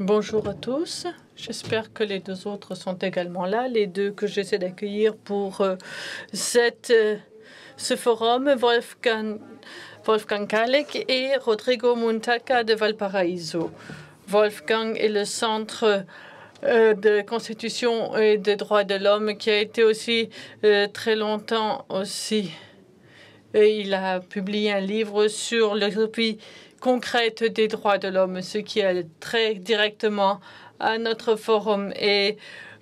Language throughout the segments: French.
Bonjour à tous. J'espère que les deux autres sont également là, les deux que j'essaie d'accueillir pour euh, cette, euh, ce forum, Wolfgang, Wolfgang Kalek et Rodrigo Muntaca de Valparaíso. Wolfgang est le centre euh, de constitution et des droits de l'homme qui a été aussi très longtemps aussi. Et il a publié un livre sur l'utopie concrète des droits de l'homme, ce qui est très directement à notre forum. Et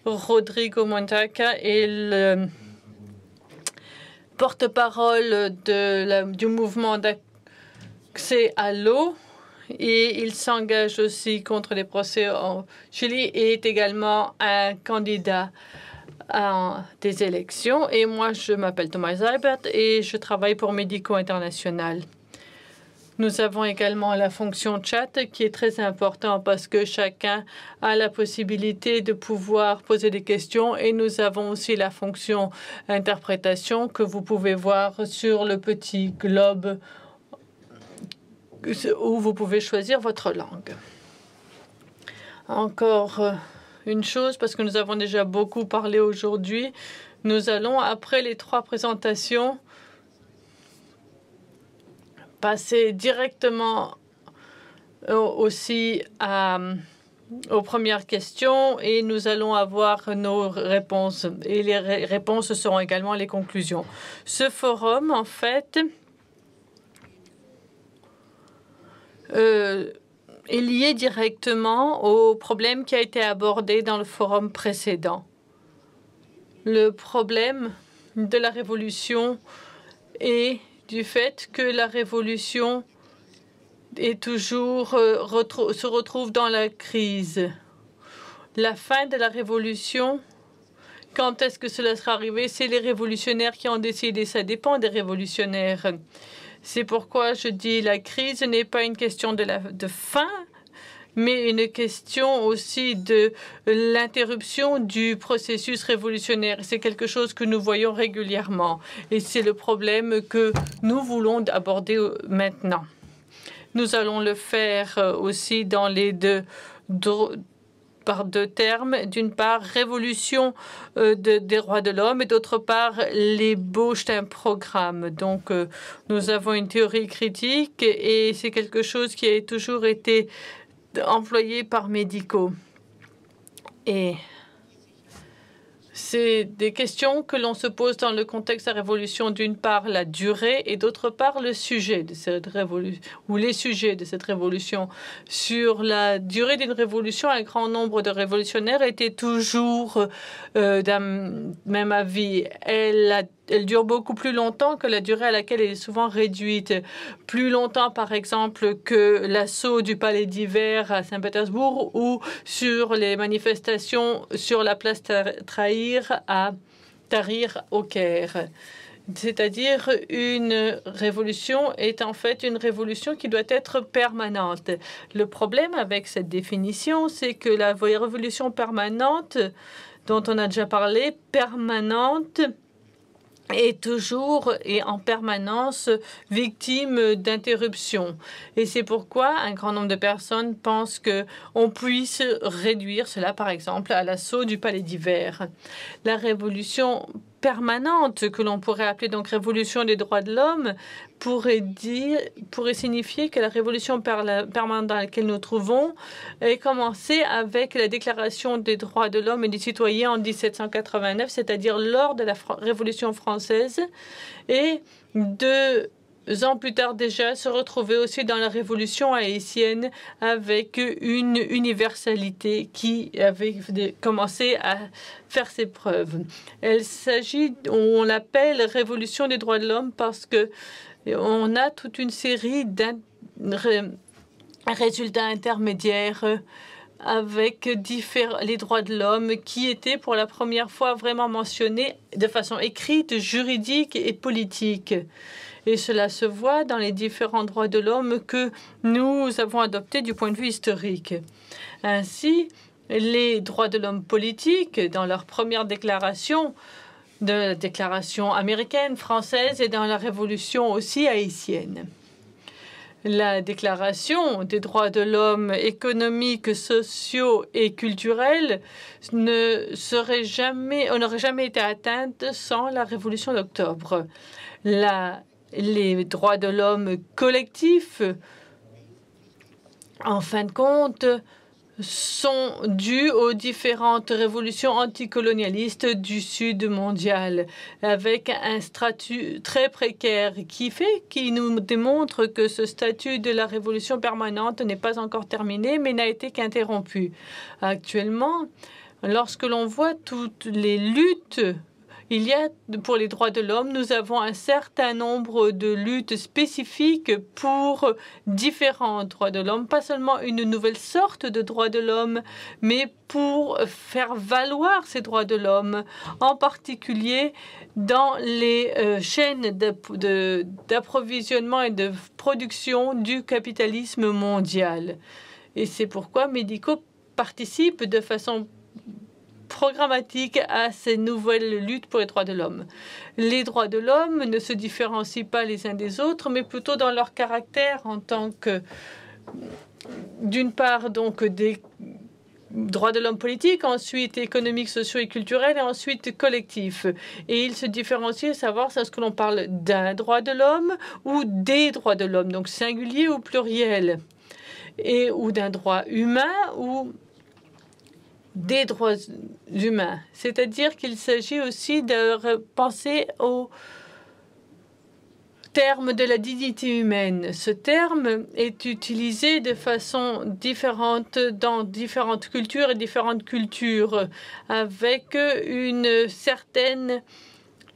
Rodrigo Montaca est le porte-parole du mouvement d'accès à l'eau et il s'engage aussi contre les procès en Chili et est également un candidat à des élections. Et moi, je m'appelle Thomas Albert et je travaille pour Médico International. Nous avons également la fonction chat qui est très importante parce que chacun a la possibilité de pouvoir poser des questions et nous avons aussi la fonction interprétation que vous pouvez voir sur le petit globe où vous pouvez choisir votre langue. Encore euh, une chose, parce que nous avons déjà beaucoup parlé aujourd'hui, nous allons, après les trois présentations, passer directement aussi euh, aux premières questions et nous allons avoir nos réponses. Et les réponses seront également les conclusions. Ce forum, en fait, euh, est lié directement au problème qui a été abordé dans le forum précédent. Le problème de la révolution est du fait que la révolution est toujours, euh, se retrouve dans la crise. La fin de la révolution, quand est-ce que cela sera arrivé C'est les révolutionnaires qui ont décidé, ça dépend des révolutionnaires. C'est pourquoi je dis la crise n'est pas une question de, la, de fin, mais une question aussi de l'interruption du processus révolutionnaire. C'est quelque chose que nous voyons régulièrement et c'est le problème que nous voulons aborder maintenant. Nous allons le faire euh, aussi dans les deux, par deux termes. D'une part, révolution euh, des droits de l'homme et d'autre part, l'ébauche d'un programme. Donc, euh, nous avons une théorie critique et c'est quelque chose qui a toujours été employés par médicaux. Et c'est des questions que l'on se pose dans le contexte de la révolution, d'une part la durée et d'autre part le sujet de cette révolution, ou les sujets de cette révolution. Sur la durée d'une révolution, un grand nombre de révolutionnaires étaient toujours euh, d'un même avis. Elle a elle dure beaucoup plus longtemps que la durée à laquelle elle est souvent réduite. Plus longtemps, par exemple, que l'assaut du palais d'hiver à Saint-Pétersbourg ou sur les manifestations sur la place Trahir à Tahrir au Caire. C'est-à-dire une révolution est en fait une révolution qui doit être permanente. Le problème avec cette définition, c'est que la révolution permanente, dont on a déjà parlé, permanente, est toujours et en permanence victime d'interruptions. Et c'est pourquoi un grand nombre de personnes pensent que on puisse réduire cela, par exemple, à l'assaut du palais d'hiver. La révolution permanente que l'on pourrait appeler donc révolution des droits de l'homme pourrait dire pourrait signifier que la révolution permanente dans laquelle nous trouvons est commencée avec la déclaration des droits de l'homme et des citoyens en 1789, c'est-à-dire lors de la révolution française et de ans plus tard déjà, se retrouver aussi dans la révolution haïtienne avec une universalité qui avait commencé à faire ses preuves. Elle s'agit, on l'appelle révolution des droits de l'homme parce que on a toute une série de résultats intermédiaires avec les droits de l'homme qui étaient pour la première fois vraiment mentionnés de façon écrite, juridique et politique. Et cela se voit dans les différents droits de l'homme que nous avons adoptés du point de vue historique. Ainsi, les droits de l'homme politiques, dans leur première déclaration, de la déclaration américaine, française et dans la révolution aussi haïtienne. La déclaration des droits de l'homme économiques, sociaux et culturels ne serait jamais, n'aurait jamais été atteinte sans la révolution d'octobre. La les droits de l'homme collectifs, en fin de compte, sont dus aux différentes révolutions anticolonialistes du Sud mondial, avec un statut très précaire qui fait, qui nous démontre que ce statut de la révolution permanente n'est pas encore terminé, mais n'a été qu'interrompu. Actuellement, lorsque l'on voit toutes les luttes il y a, pour les droits de l'homme, nous avons un certain nombre de luttes spécifiques pour différents droits de l'homme, pas seulement une nouvelle sorte de droits de l'homme, mais pour faire valoir ces droits de l'homme, en particulier dans les euh, chaînes d'approvisionnement et de production du capitalisme mondial. Et c'est pourquoi Medico participe de façon programmatique à ces nouvelles luttes pour les droits de l'homme. Les droits de l'homme ne se différencient pas les uns des autres, mais plutôt dans leur caractère en tant que, d'une part, donc des droits de l'homme politiques, ensuite économiques, sociaux et culturels, et ensuite collectifs. Et ils se différencient, à savoir si ce que l'on parle d'un droit de l'homme ou des droits de l'homme, donc singulier ou pluriel, et ou d'un droit humain ou des droits humains. C'est-à-dire qu'il s'agit aussi de penser au terme de la dignité humaine. Ce terme est utilisé de façon différente dans différentes cultures et différentes cultures avec une certaine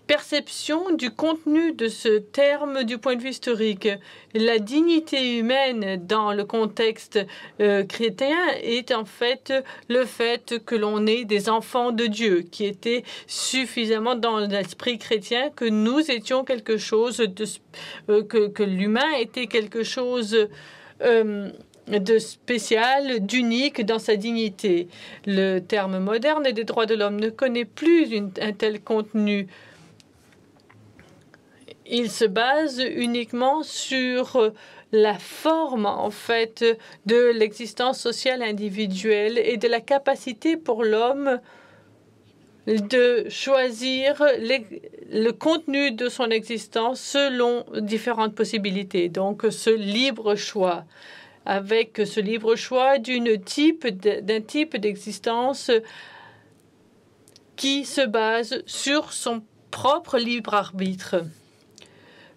perception du contenu de ce terme du point de vue historique. La dignité humaine dans le contexte euh, chrétien est en fait le fait que l'on est des enfants de Dieu, qui était suffisamment dans l'esprit chrétien que nous étions quelque chose, de, euh, que, l'humain était quelque chose... Euh, de spécial, d'unique dans sa dignité. Le terme moderne des droits de l'homme ne connaît plus un tel contenu il se base uniquement sur euh, la forme, en fait, de l'existence sociale individuelle et de la capacité pour l'homme de choisir le contenu de son existence selon différentes possibilités. Donc, ce libre choix avec ce libre choix d'un type d'existence qui se base sur son propre libre arbitre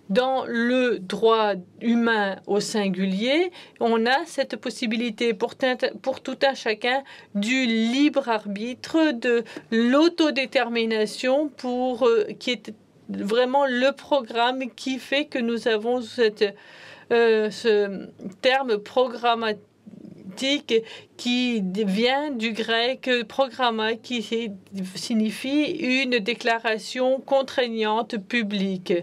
dans le droit humain au singulier, on a cette possibilité pour, pour tout un chacun du libre arbitre, de l'autodétermination pour euh, qui est vraiment le programme qui fait que nous avons cette, euh, ce terme programmatique qui vient du grec programma, qui signifie une déclaration contraignante publique.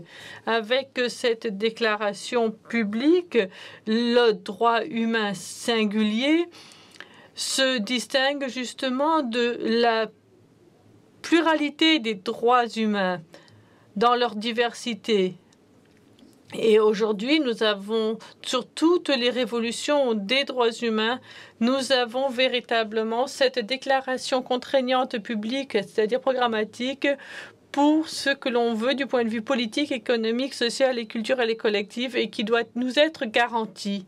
Avec cette déclaration publique, le droit humain singulier se distingue justement de la pluralité des droits humains dans leur diversité. Et aujourd'hui, nous avons, sur toutes les révolutions des droits humains, nous avons véritablement cette déclaration contraignante publique, c'est-à-dire programmatique, pour ce que l'on veut du point de vue politique, économique, social et culturel et collectif, et qui doit nous être garantie,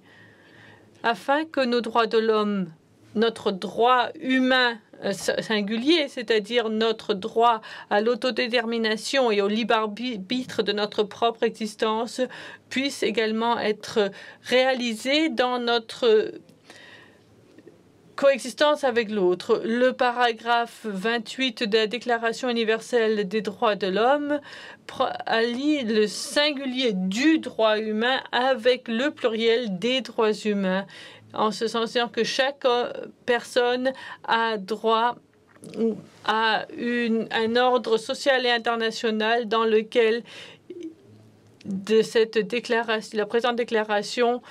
afin que nos droits de l'homme, notre droit humain euh, singulier, c'est-à-dire notre droit à l'autodétermination et au libre arbitre de notre propre existence, puisse également être réalisé dans notre coexistence avec l'autre. Le paragraphe 28 de la Déclaration universelle des droits de l'homme allie le singulier du droit humain avec le pluriel des droits humains en se sentant que chaque euh, personne a droit à un ordre social et international dans lequel de cette déclaration, la présente déclaration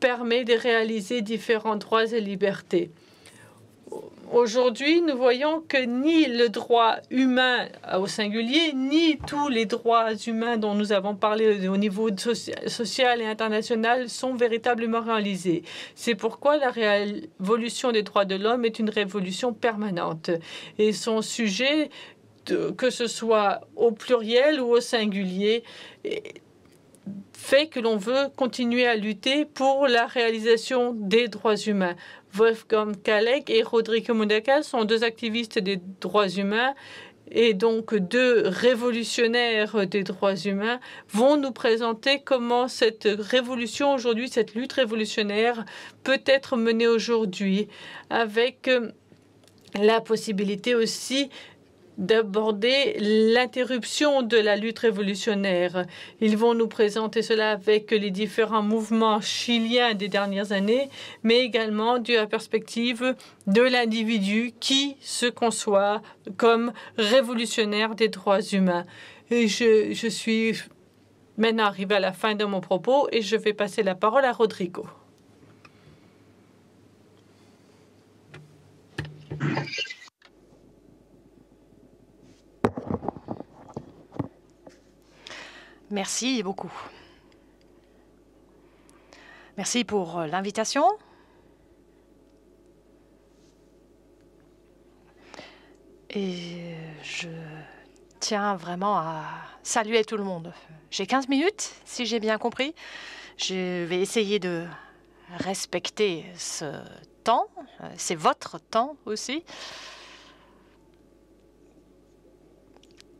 permet de réaliser différents droits et libertés. Aujourd'hui, nous voyons que ni le droit humain au singulier, ni tous les droits humains dont nous avons parlé au niveau social et international sont véritablement réalisés. C'est pourquoi la révolution des droits de l'homme est une révolution permanente et son sujet, que ce soit au pluriel ou au singulier, fait que l'on veut continuer à lutter pour la réalisation des droits humains. Wolfgang Kalek et Rodrigo Mundaca sont deux activistes des droits humains et donc deux révolutionnaires des droits humains vont nous présenter comment cette révolution aujourd'hui, cette lutte révolutionnaire peut être menée aujourd'hui avec euh, la possibilité aussi d'aborder l'interruption de la lutte révolutionnaire. Ils vont nous présenter cela avec les différents mouvements chiliens des dernières années, mais également de la perspective de l'individu qui se conçoit comme révolutionnaire des droits humains. Et je, je suis maintenant arrivé à la fin de mon propos et je vais passer la parole à Rodrigo. Merci beaucoup. Merci pour euh, l'invitation. Et euh, je tiens vraiment à saluer tout le monde. J'ai 15 minutes, si j'ai bien compris. Je vais essayer de respecter ce temps. Euh, c'est votre temps aussi.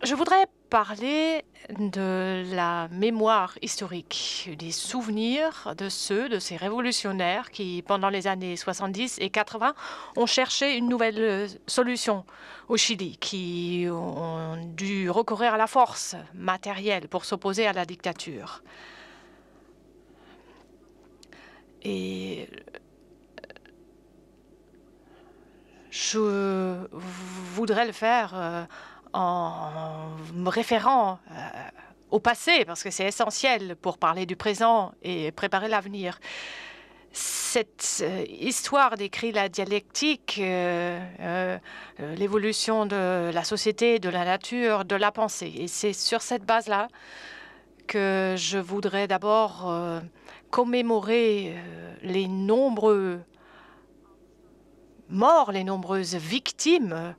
Je voudrais parler de la mémoire historique, des souvenirs de ceux, de ces révolutionnaires qui, pendant les années 70 et 80, ont cherché une nouvelle euh, solution au Chili, qui ont dû recourir à la force matérielle pour s'opposer à la dictature. Et euh, je voudrais le faire euh, en me référant euh, au passé, parce que c'est essentiel pour parler du présent et préparer l'avenir. Cette euh, histoire décrit la dialectique, euh, l'évolution de la société, de la nature, de la pensée. Et c'est sur cette base-là que je voudrais d'abord commémorer les nombreux morts, les nombreuses victimes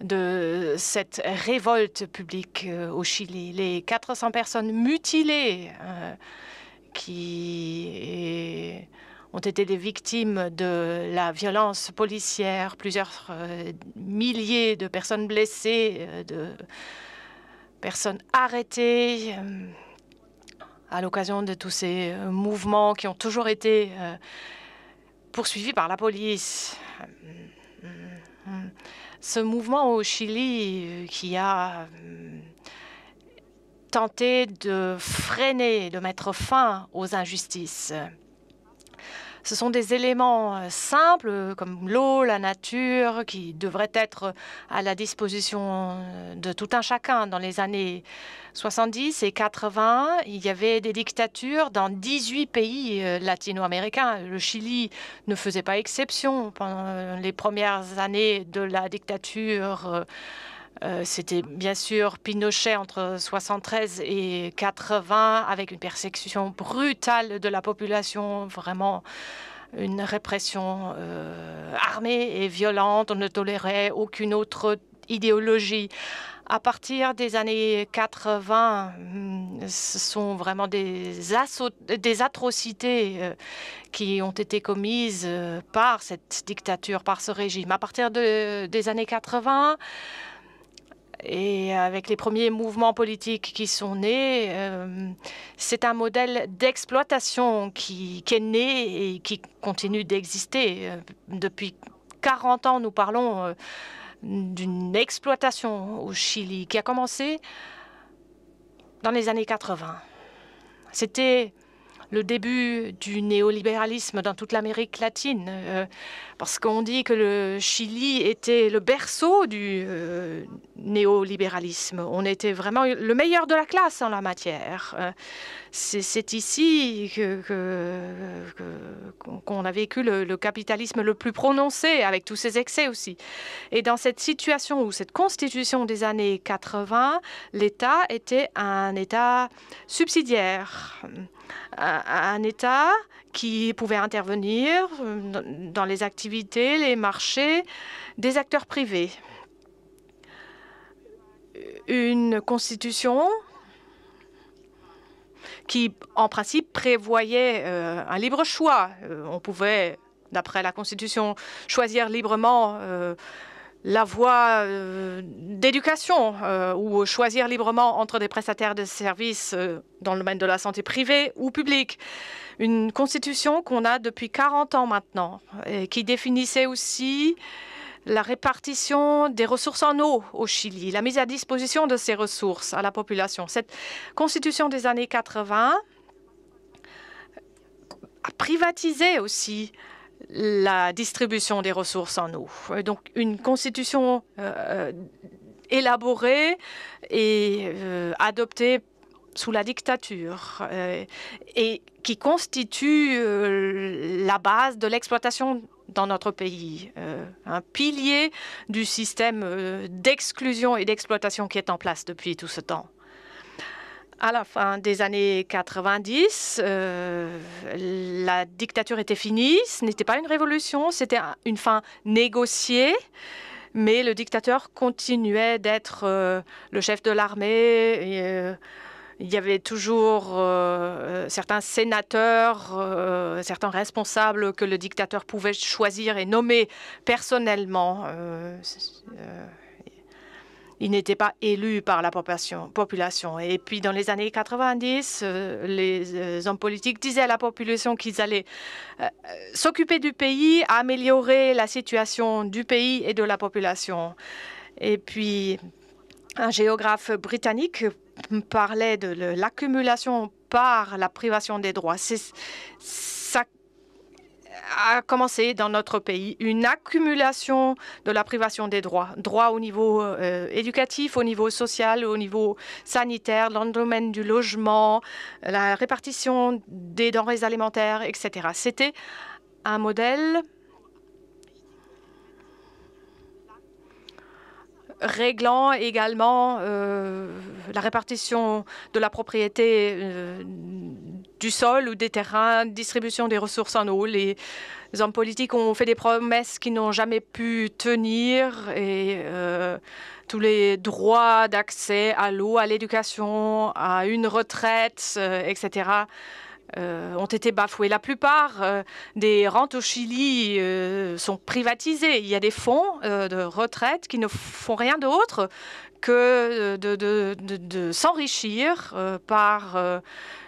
de cette révolte publique euh, au Chili. Les 400 personnes mutilées euh, qui ont été des victimes de la violence policière, plusieurs euh, milliers de personnes blessées, de personnes arrêtées à l'occasion de tous ces mouvements qui ont toujours été poursuivis par la police ce mouvement au Chili euh, qui a euh, tenté de freiner, de mettre fin aux injustices. Ce sont des éléments euh, simples euh, comme l'eau, la nature, qui devraient être à la disposition euh, de tout un chacun. Dans les années 70 et 80, il y avait des dictatures dans 18 pays latino-américains. Le Chili ne faisait pas exception pendant les premières années de la dictature euh, c'était bien sûr Pinochet entre 73 et 80, avec une persécution brutale de la population, vraiment une répression euh, armée et violente. On ne tolérait aucune autre idéologie. À partir des années 80, hmm, ce sont vraiment des, atrocités euh, qui ont été commises par cette dictature, par ce régime. À partir des années 80, et avec les premiers mouvements politiques qui sont nés, euh, c'est un modèle d'exploitation qui, qui, est né et qui continue d'exister. Euh, depuis 40 ans, nous parlons euh, d'une exploitation au Chili qui a commencé dans les années 80. C'était le début du néolibéralisme dans toute l'Amérique latine, euh, parce qu'on dit que le Chili était le berceau du euh, néolibéralisme. On était vraiment le meilleur de la classe en la matière. Euh, c'est ici qu'on que, a vécu le, capitalisme le plus prononcé, avec tous ses excès aussi. Et dans cette situation ou cette constitution des années 80, l'État était un État subsidiaire un État qui pouvait intervenir euh, dans les activités, les marchés des acteurs privés. Une constitution qui, en principe, prévoyait euh, un libre choix. Euh, on pouvait, d'après la Constitution, choisir librement la voie euh, d'éducation euh, ou choisir librement entre des prestataires de services euh, dans le domaine de la santé privée ou publique. Une constitution qu'on a depuis 40 ans maintenant et qui définissait aussi la répartition des ressources en eau au Chili, la mise à disposition de ces ressources à la population. Cette constitution des années 80 a privatisé aussi la distribution des ressources en eau. Euh, donc une constitution euh, euh, élaborée et adoptée sous la dictature et qui constitue la base de l'exploitation dans notre pays, un pilier du système d'exclusion et d'exploitation qui est en place depuis tout ce temps. À la fin des années 90, euh, la dictature était finie. Ce n'était pas une révolution, c'était une fin négociée. Mais le dictateur continuait d'être euh, le chef de l'armée. Euh, il y avait toujours certains sénateurs, certains responsables que le dictateur pouvait choisir et nommer personnellement. Ils n'étaient pas élus par la population. Et puis, dans les années 90, euh, les euh, hommes politiques disaient à la population qu'ils allaient euh, s'occuper du pays, améliorer la situation du pays et de la population. Et puis, un géographe britannique parlait de l'accumulation par la privation des droits a commencé dans notre pays une accumulation de la privation des droits, droits au niveau euh, éducatif, au niveau social, au niveau sanitaire, dans le domaine du logement, la répartition des denrées alimentaires, etc. C'était un modèle réglant également euh, la répartition de la propriété euh, du sol ou des terrains, distribution des ressources en eau. Les hommes politiques ont fait des promesses qui n'ont jamais pu tenir et euh, tous les droits d'accès à l'eau, à l'éducation, à une retraite, euh, etc. Euh, ont été bafoués. La plupart euh, des rentes au Chili euh, sont privatisées. Il y a des fonds de retraite qui ne font rien d'autre que de, s'enrichir par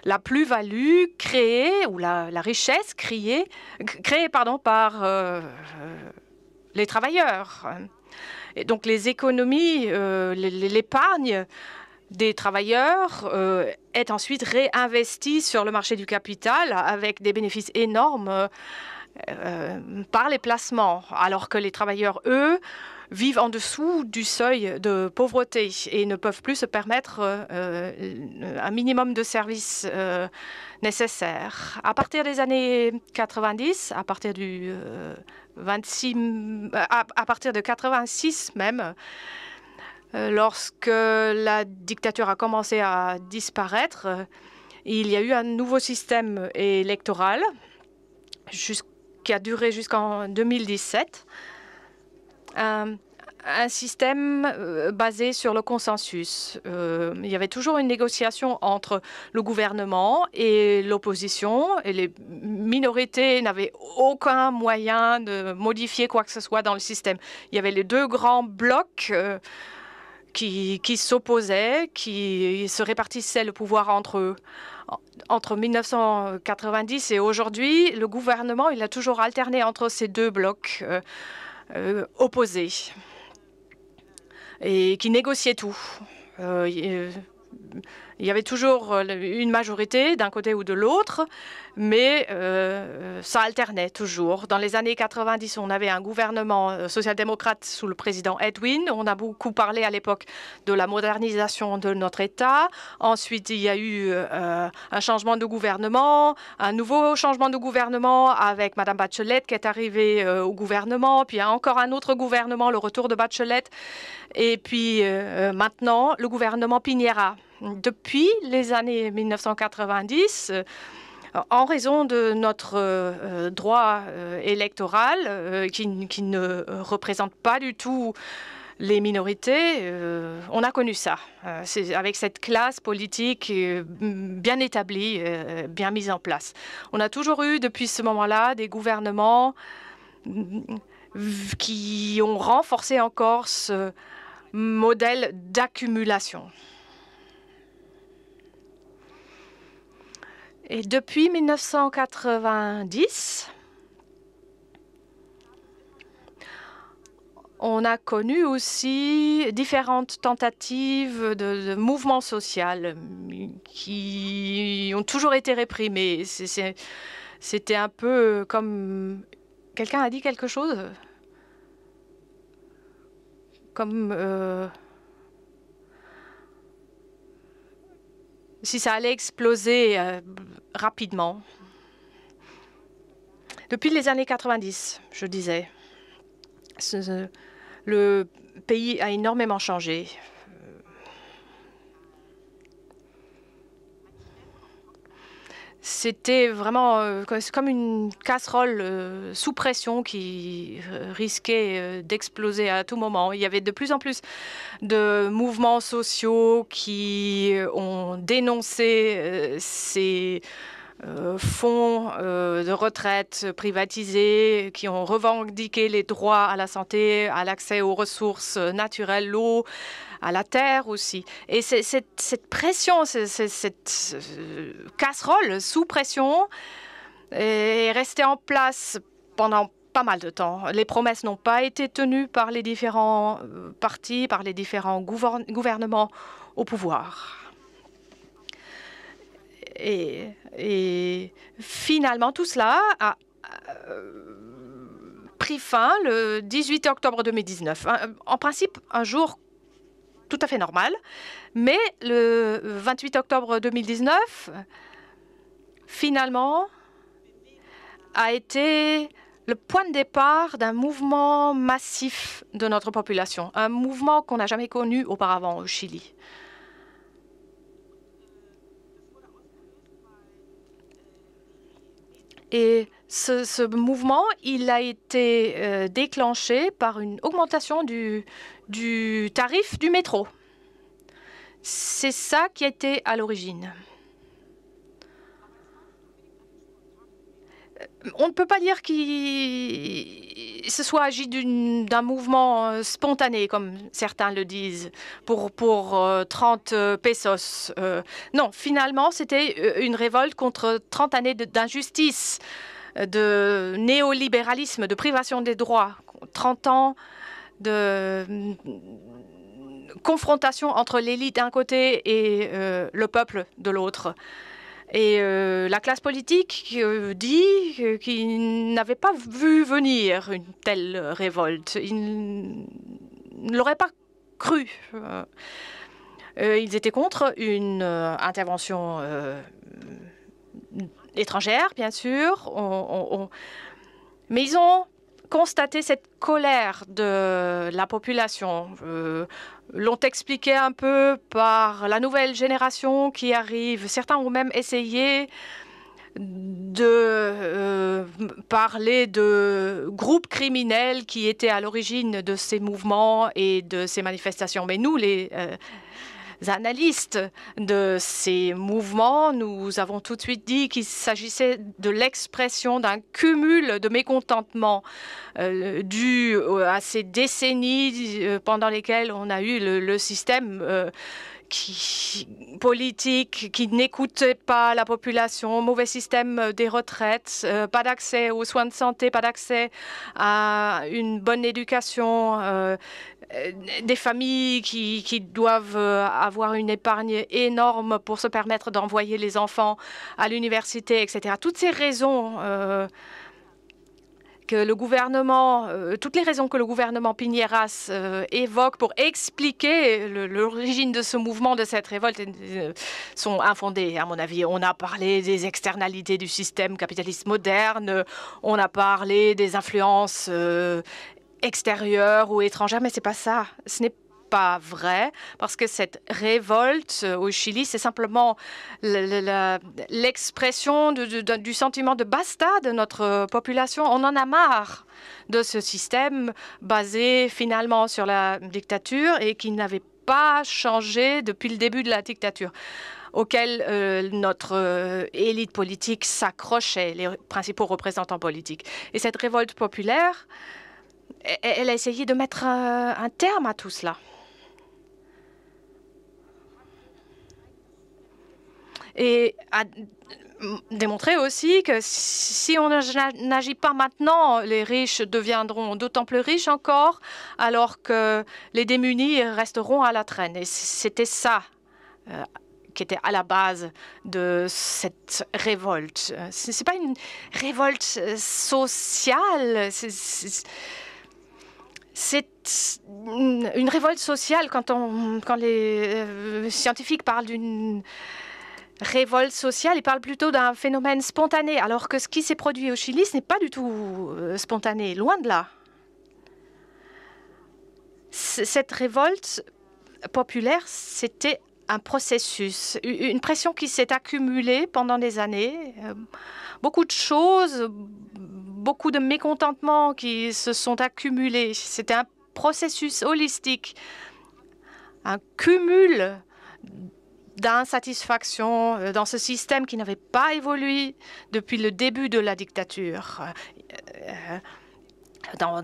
la plus-value créée ou la, richesse créée, pardon, par les travailleurs. Et donc les économies, l'épargne des travailleurs euh, est ensuite réinvesti sur le marché du capital avec des bénéfices énormes euh, par les placements, alors que les travailleurs, eux, vivent en dessous du seuil de pauvreté et ne peuvent plus se permettre euh, un minimum de services nécessaires. À partir des années 90, à partir du 26, à, partir de 86 même, euh, lorsque la dictature a commencé à disparaître, euh, il y a eu un nouveau système électoral qui a duré jusqu'en 2017. Un, système euh, basé sur le consensus. il y avait toujours une négociation entre le gouvernement et l'opposition, et les minorités n'avaient aucun moyen de modifier quoi que ce soit dans le système. Il y avait les deux grands blocs qui, qui s'opposaient, qui se répartissaient le pouvoir entre eux. Entre 1990 et aujourd'hui, le gouvernement il a toujours alterné entre ces deux blocs euh, euh, opposés et qui négociaient tout. Euh, il y avait toujours une majorité d'un côté ou de l'autre mais euh, ça alternait toujours. Dans les années 90, on avait un gouvernement euh, social-démocrate sous le président Edwin. On a beaucoup parlé à l'époque de la modernisation de notre État. Ensuite, il y a eu euh, un changement de gouvernement, un nouveau changement de gouvernement avec Madame Bachelet qui est arrivée au gouvernement. Puis il y a encore un autre gouvernement, le retour de Bachelet. Et puis maintenant, le gouvernement Piñera. Depuis les années 1990, euh, en raison de notre euh, euh, droit électoral qui, qui, ne représente pas du tout les minorités, on a connu ça, avec cette classe politique bien établie, bien mise en place. On a toujours eu depuis ce moment-là des gouvernements qui ont renforcé encore ce modèle d'accumulation. Et depuis 1990, on a connu aussi différentes tentatives de, de mouvement social qui ont toujours été réprimés. C'était un peu comme... Quelqu'un a dit quelque chose Comme... Euh, si ça allait exploser euh, rapidement. Depuis les années 90, je disais, le pays a énormément changé. C'était vraiment euh, comme une casserole euh, sous pression qui euh, risquait d'exploser à tout moment. Il y avait de plus en plus de mouvements sociaux qui ont dénoncé ces... fonds de retraite privatisés qui ont revendiqué les droits à la santé, à l'accès aux ressources naturelles, l'eau, à la terre aussi. Et cette, cette, pression, cette, euh, casserole sous pression est restée en place pendant pas mal de temps. Les promesses n'ont pas été tenues par les différents euh, partis, par les différents gouvernements au pouvoir. Et, et finalement, tout cela a euh, pris fin le 18 octobre 2019. En principe, un jour tout à fait normal. Mais le 28 octobre 2019, finalement, a été le point de départ d'un mouvement massif de notre population, un mouvement qu'on n'a jamais connu auparavant au Chili. Et ce, mouvement, il a été euh, déclenché par une augmentation du, tarif du métro. C'est ça qui était à l'origine. Euh, on ne peut pas dire qu'il se soit agi d'un mouvement euh, spontané, comme certains le disent, pour, pour 30 pesos. non, finalement, c'était une révolte contre 30 années d'injustice de néolibéralisme, de privation des droits, 30 ans de mm, confrontation entre l'élite d'un côté et euh, le peuple de l'autre. Et euh, la classe politique euh, dit qu'ils n'avaient pas vu venir une telle révolte. Ils ne l'auraient pas cru. ils étaient contre une intervention étrangères, bien sûr. On, Mais ils ont constaté cette colère de la population. Euh, l'ont expliqué un peu par la nouvelle génération qui arrive. Certains ont même essayé de euh, parler de groupes criminels qui étaient à l'origine de ces mouvements et de ces manifestations. Mais nous, les, euh, analystes de ces mouvements, nous avons tout de suite dit qu'il s'agissait de l'expression d'un cumul de mécontentement euh, dû à ces décennies euh, pendant lesquelles on a eu le, système. Euh, qui, politique qui n'écoutait pas la population, mauvais système euh, des retraites, euh, pas d'accès aux soins de santé, pas d'accès à une bonne éducation, euh, des familles qui, doivent avoir une épargne énorme pour se permettre d'envoyer les enfants à l'université, etc. Toutes ces raisons que le gouvernement, euh, toutes les raisons que le gouvernement Piñeras euh, évoque pour expliquer l'origine de ce mouvement, de cette révolte, euh, sont infondées, à mon avis. On a parlé des externalités du système capitaliste moderne, on a parlé des influences extérieures ou étrangères, mais c'est pas ça. Ce n'est pas vrai, parce que cette révolte euh, au Chili, c'est simplement l'expression du sentiment de basta de notre euh, population. On en a marre de ce système basé finalement sur la dictature et qui n'avait pas changé depuis le début de la dictature auquel euh, notre élite politique s'accrochait, les principaux représentants politiques. Et cette révolte populaire, e, e, elle a essayé de mettre un terme à tout cela. et à démontrer aussi que si on n'agit pas maintenant, les riches deviendront d'autant plus riches encore, alors que les démunis resteront à la traîne. Et c'était ça euh, qui était à la base de cette révolte. Euh, Ce n'est pas une révolte euh, sociale, c'est une révolte sociale quand, on, quand les scientifiques parlent d'une révolte sociale, il parle plutôt d'un phénomène spontané, alors que ce qui s'est produit au Chili, ce n'est pas du tout euh, spontané, loin de là. Cette révolte populaire, c'était un processus, une pression qui s'est accumulée pendant des années, euh, beaucoup de choses, beaucoup de mécontentements qui se sont accumulés. C'était un processus holistique, un cumul d'insatisfaction euh, dans ce système qui n'avait pas évolué depuis le début de la dictature. Euh, euh, dans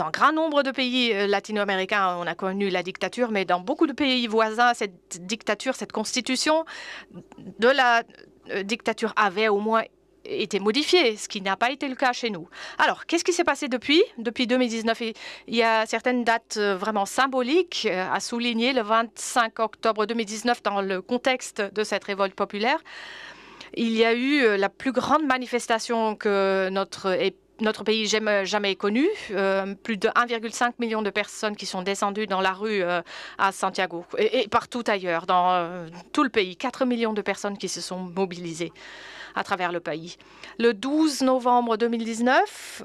un grand nombre de pays latino-américains, on a connu la dictature, mais dans beaucoup de pays voisins, cette dictature, cette constitution de la dictature avait au moins été modifié, ce qui n'a pas été le cas chez nous. Alors, qu'est-ce qui s'est passé depuis Depuis 2019, il y a certaines dates euh, vraiment symboliques euh, à souligner. Le 25 octobre 2019, dans le contexte de cette révolte populaire, il y a eu euh, la plus grande manifestation que notre notre pays jamais, jamais connue, plus de 1,5 million de personnes qui sont descendues dans la rue à Santiago et, partout ailleurs, dans tout le pays. 4 millions de personnes qui se sont mobilisées à travers le pays. Le 12 novembre 2019,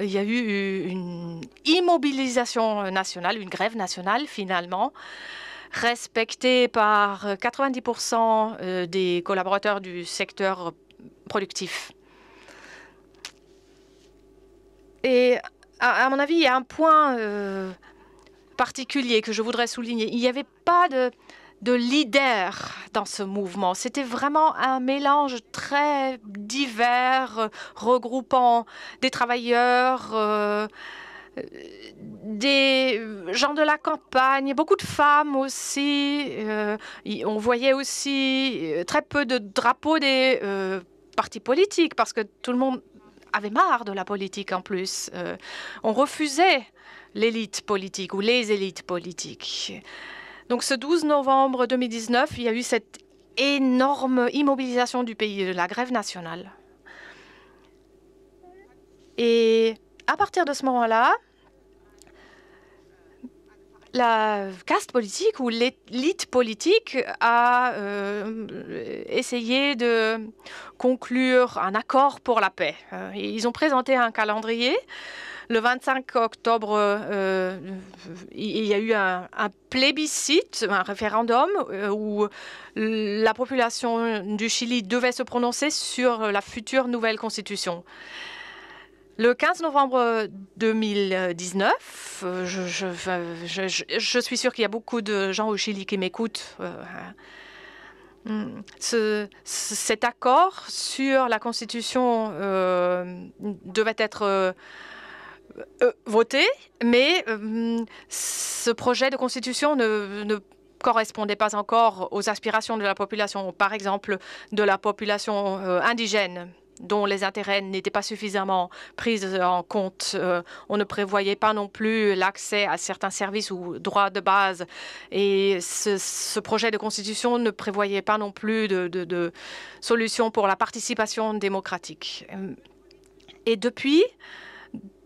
il y a eu une immobilisation nationale, une grève nationale finalement, respectée par 90% euh, des collaborateurs du secteur productif. Et à, mon avis, il y a un point euh, particulier que je voudrais souligner. Il n'y avait pas de de leaders dans ce mouvement. C'était vraiment un mélange très divers, regroupant des travailleurs, euh, euh, des gens de la campagne, beaucoup de femmes aussi. Euh, on voyait aussi très peu de drapeaux des partis politiques parce que tout le monde avait marre de la politique en plus. on refusait l'élite politique ou les élites politiques. Donc ce 12 novembre 2019, il y a eu cette énorme immobilisation du pays, de la grève nationale. Et à partir de ce moment-là, la caste politique ou l'élite politique a euh, essayé de conclure un accord pour la paix. Euh, ils ont présenté un calendrier le 25 octobre, euh, euh, il y a eu un, plébiscite, un référendum, euh, où la population du Chili devait se prononcer sur la future nouvelle constitution. Le 15 novembre 2019, je, suis sûre qu'il y a beaucoup de gens au Chili qui m'écoutent. Hein. Hmm. cet accord sur la Constitution devait être euh, mais euh, ce projet de constitution ne, correspondait pas encore aux aspirations de la population, par exemple de la population euh, indigène dont les intérêts n'étaient pas suffisamment pris en compte. on ne prévoyait pas non plus l'accès à certains services ou droits de base. Et ce, projet de constitution ne prévoyait pas non plus de, de, de solution pour la participation démocratique. Et depuis,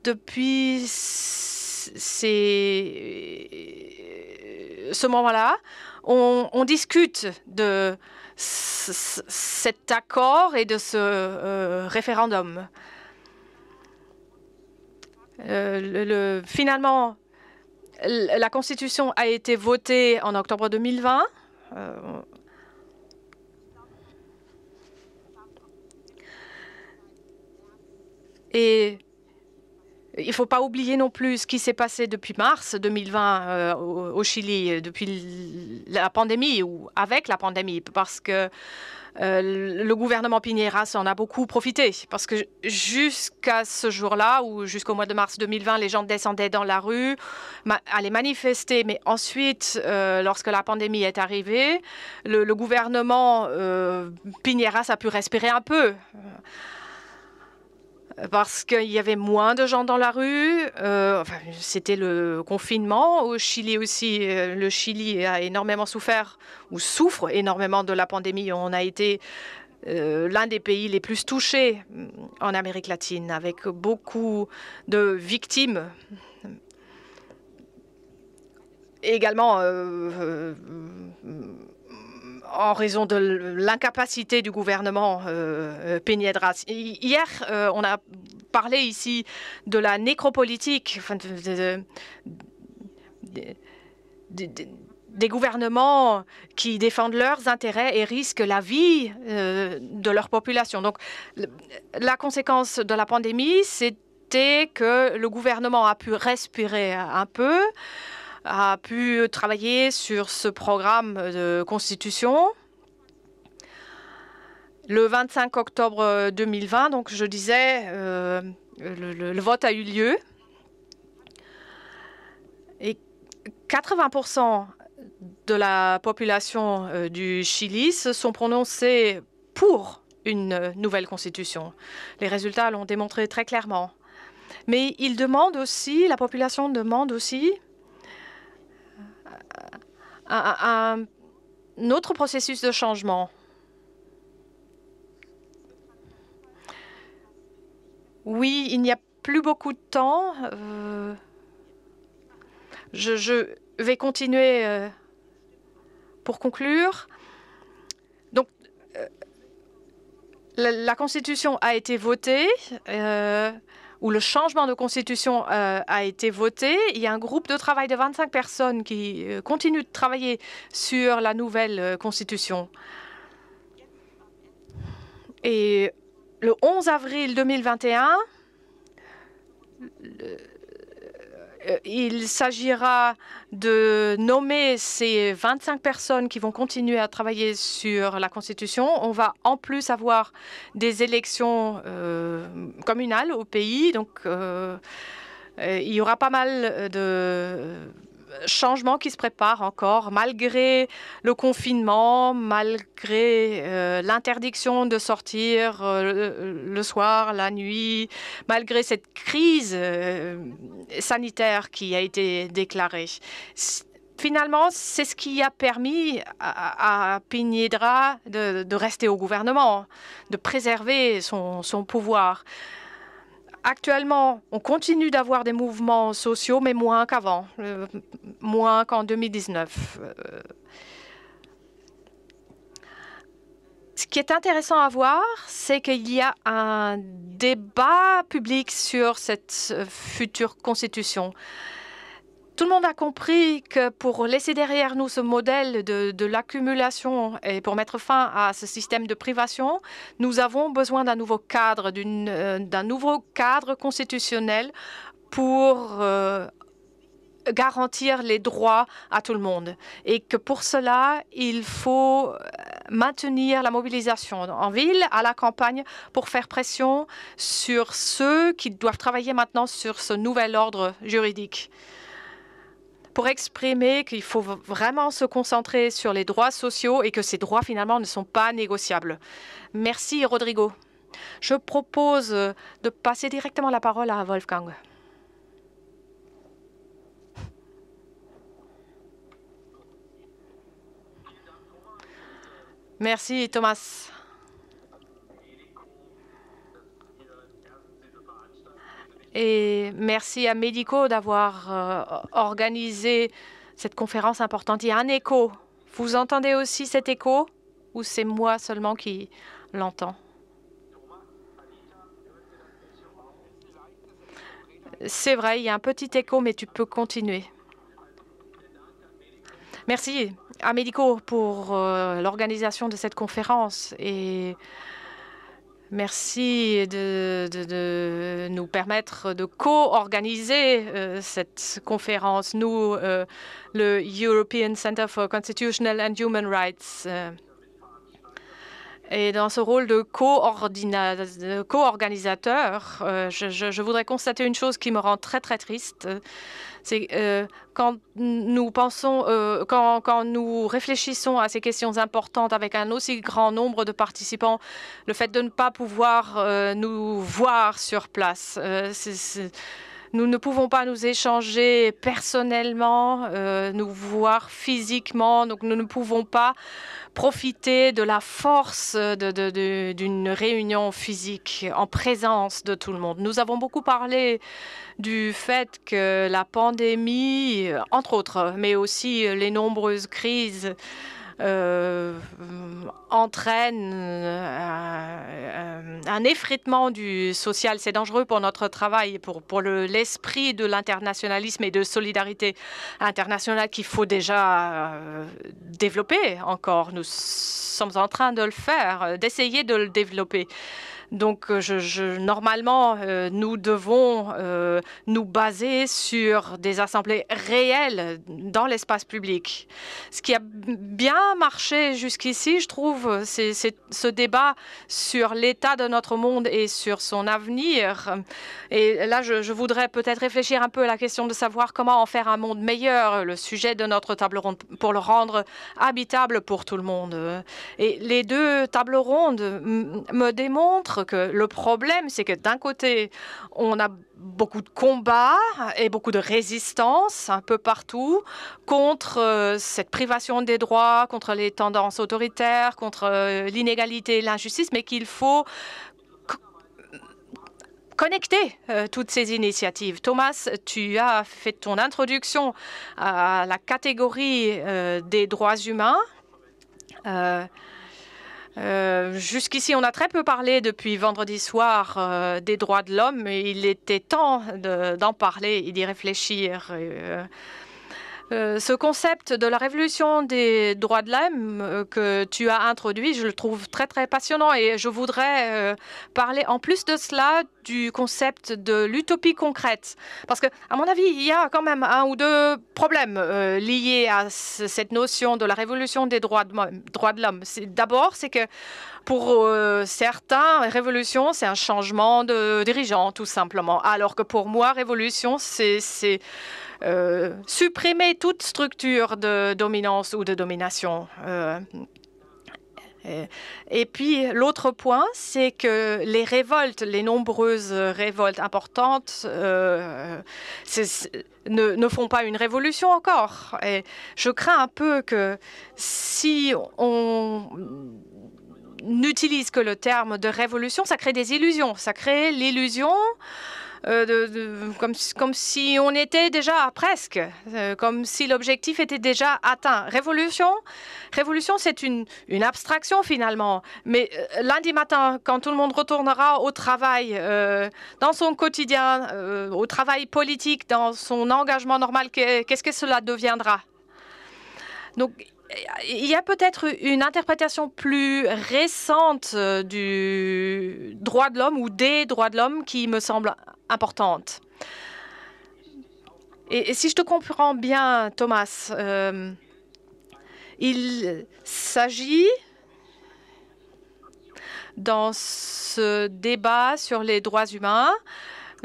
depuis ce moment-là, on, discute de cet accord et de ce euh, référendum. Euh, finalement, la Constitution a été votée en octobre 2020. Euh, et il ne faut pas oublier non plus ce qui s'est passé depuis mars 2020 euh, au Chili, euh, depuis la pandémie ou avec la pandémie, parce que euh, le gouvernement Piñera s'en a beaucoup profité, parce que jusqu'à ce jour-là, ou jusqu'au mois de mars 2020, les gens descendaient dans la rue, allaient manifester, mais ensuite, lorsque la pandémie est arrivée, le, gouvernement Piñera, a pu respirer un peu parce qu'il y avait moins de gens dans la rue. Euh, c'était le confinement au Chili aussi. Euh, le Chili a énormément souffert ou souffre énormément de la pandémie. On a été euh, l'un des pays les plus touchés mm, en Amérique latine, avec beaucoup de victimes. Également en raison de l'incapacité du gouvernement euh, euh Hier, euh, on a parlé ici de la nécropolitique, des gouvernements qui défendent leurs intérêts et risquent la vie euh, de leur population. Donc, la conséquence de la pandémie, c'était que le gouvernement a pu respirer un peu a pu travailler sur ce programme de constitution. Le 25 octobre 2020, donc je disais, euh, le, vote a eu lieu. Et 80% de la population euh, du Chili se sont prononcés pour une euh, nouvelle constitution. Les résultats l'ont démontré très clairement. Mais ils demandent aussi, la population demande aussi un, autre processus de changement. Oui, il n'y a plus beaucoup de temps. Euh, je, vais continuer euh, pour conclure. Donc, euh, la, la, Constitution a été votée où le changement de constitution euh, a été voté. Il y a un groupe de travail de 25 personnes qui euh, continuent continue de travailler sur la nouvelle euh, constitution. Et le 11 avril 2021, euh, il s'agira de nommer ces 25 personnes qui vont continuer à travailler sur la Constitution. On va en plus avoir des élections euh, communales au pays, donc euh, il y aura pas mal de changement qui se prépare encore, malgré le confinement, malgré euh, l'interdiction de sortir euh, le soir, la nuit, malgré cette crise euh, sanitaire qui a été déclarée. Finalement, c'est ce qui a permis à, Pinedra de, rester au gouvernement, de préserver son pouvoir. Actuellement, on continue d'avoir des mouvements sociaux, mais moins qu'avant, euh, moins qu'en 2019. Euh, ce qui est intéressant à voir, c'est qu'il y a un débat public sur cette future constitution. Tout le monde a compris que pour laisser derrière nous ce modèle de, l'accumulation et pour mettre fin à ce système de privation, nous avons besoin d'un nouveau cadre, euh, d'un nouveau cadre constitutionnel pour euh, garantir les droits à tout le monde et que pour cela, il faut euh, maintenir la mobilisation en ville, à la campagne, pour faire pression sur ceux qui doivent travailler maintenant sur ce nouvel ordre juridique pour exprimer qu'il faut vraiment se concentrer sur les droits sociaux et que ces droits finalement ne sont pas négociables. Merci Rodrigo. Je propose euh, de passer directement la parole à Wolfgang. Merci Thomas. Et merci à Medico d'avoir euh, organisé cette conférence importante. Il y a un écho. Vous entendez aussi cet écho ou c'est moi seulement qui l'entends C'est vrai, il y a un petit écho, mais tu peux continuer. Merci à Medico pour euh, l'organisation de cette conférence et Merci de, nous permettre de co-organiser euh, cette conférence, nous, euh, le European Center for Constitutional and Human Rights. Euh, et dans ce rôle de co-organisateur, euh, je, voudrais constater une chose qui me rend très très triste. C'est euh, quand nous pensons, euh, quand, nous réfléchissons à ces questions importantes avec un aussi grand nombre de participants, le fait de ne pas pouvoir nous voir sur place, c nous ne pouvons pas nous échanger personnellement, euh, nous voir physiquement, donc nous ne pouvons pas profiter de la force d'une réunion physique en présence de tout le monde. Nous avons beaucoup parlé du fait que la pandémie, euh, entre autres, mais aussi euh, les nombreuses crises, euh, entraîne euh, un effritement du social. C'est dangereux pour notre travail, pour, pour l'esprit de l'internationalisme et de solidarité internationale qu'il faut déjà euh, développer encore. Nous sommes en train de le faire, d'essayer de le développer. Donc, euh, je, normalement, euh, nous devons euh, nous baser sur des assemblées réelles dans l'espace public. Ce qui a bien marché jusqu'ici, je trouve, c'est ce débat sur l'état de notre monde et sur son avenir. Et là, je, je voudrais peut-être réfléchir un peu à la question de savoir comment en faire un monde meilleur, le sujet de notre table ronde, pour le rendre habitable pour tout le monde. Et les deux tables rondes me démontrent que le problème, c'est que d'un côté, on a beaucoup de combats et beaucoup de résistance un peu partout contre euh, cette privation des droits, contre les tendances autoritaires, contre euh, l'inégalité et l'injustice, mais qu'il faut connecter euh, toutes ces initiatives. Thomas, tu as fait ton introduction à la catégorie des droits humains. Euh, jusqu'ici, on a très peu parlé depuis vendredi soir euh, des droits de l'homme, et il était temps d'en parler et d'y réfléchir. Euh, ce concept de la révolution des droits de l'homme que tu as introduit, je le trouve très très passionnant et je voudrais parler en plus de cela du concept de l'utopie concrète Parce que, à mon avis, il y a quand même un ou deux problèmes euh, liés à cette notion de la révolution des droits de, l'homme. D'abord, c'est que pour euh, certains, révolution, c'est un changement de dirigeant, tout simplement. Alors que pour moi, révolution, c'est euh, supprimer toute structure de dominance ou de domination. Euh, et puis l'autre point, c'est que les révoltes, les nombreuses révoltes importantes, euh, ne, ne, font pas une révolution encore. Et je crains un peu que si on n'utilise que le terme de révolution, ça crée des illusions. Ça crée l'illusion euh, de, comme, comme si on était déjà presque, euh, comme si l'objectif était déjà atteint. Révolution, révolution, c'est une, abstraction finalement. Mais euh, lundi matin, quand tout le monde retournera au travail, dans son quotidien, au travail politique, dans son engagement normal, qu'est-ce que cela deviendra donc il y a peut-être une interprétation plus récente euh, du droit de l'homme ou des droits de l'homme qui me semble importante. Et, si je te comprends bien, Thomas, euh, il s'agit dans ce débat sur les droits humains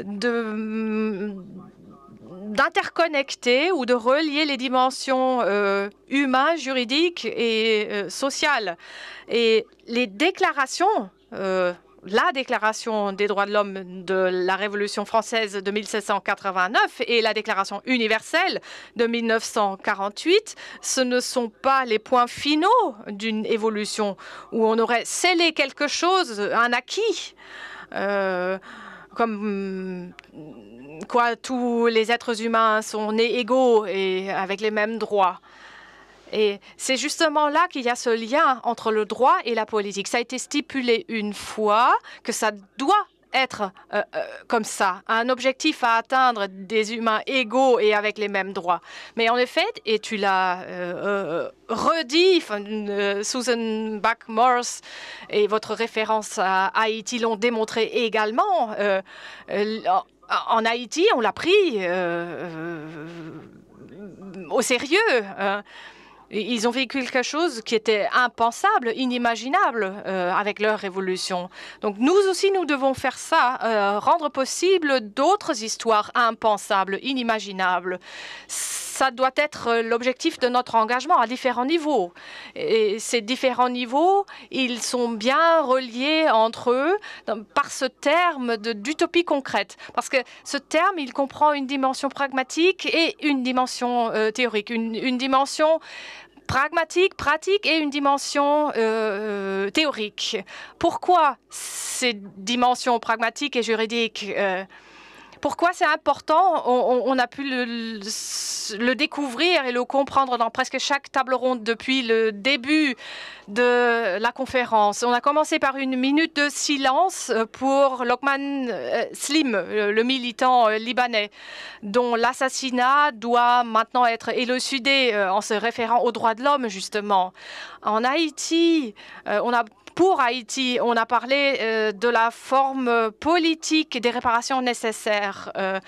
de d'interconnecter ou de relier les dimensions euh, humaines, juridiques et euh, sociales. Et les déclarations, euh, la Déclaration des droits de l'homme de la Révolution française de 1789 et la Déclaration universelle de 1948, ce ne sont pas les points finaux d'une évolution où on aurait scellé quelque chose, un acquis, euh, comme quoi, tous les êtres humains sont nés égaux et avec les mêmes droits. Et c'est justement là qu'il y a ce lien entre le droit et la politique. Ça a été stipulé une fois que ça doit être euh, euh, comme ça, un objectif à atteindre des humains égaux et avec les mêmes droits. Mais en effet, et tu l'as euh, redit, Susan Buck Morse et votre référence à Haïti l'ont démontré également, en Haïti, on l'a pris euh, euh, au sérieux. Hein. Ils ont vécu quelque chose qui était impensable, inimaginable euh, avec leur révolution. Donc nous aussi, nous devons faire ça, rendre possible d'autres histoires impensables, inimaginables ça doit être euh, l'objectif de notre engagement à différents niveaux. Et ces différents niveaux, ils sont bien reliés entre eux par ce terme d'utopie concrète. Parce que ce terme, il comprend une dimension pragmatique et une dimension euh, théorique, une, dimension pragmatique, pratique et une dimension euh, théorique. Pourquoi ces dimensions pragmatiques et juridiques pourquoi c'est important on, a pu le, le, découvrir et le comprendre dans presque chaque table ronde depuis le début de la conférence. On a commencé par une minute de silence pour Lokman euh, Slim, le militant euh, libanais, dont l'assassinat doit maintenant être élucidé euh, en se référant aux droits de l'homme, justement. En Haïti, on a pour Haïti. On a parlé euh, de la forme politique des réparations nécessaires euh,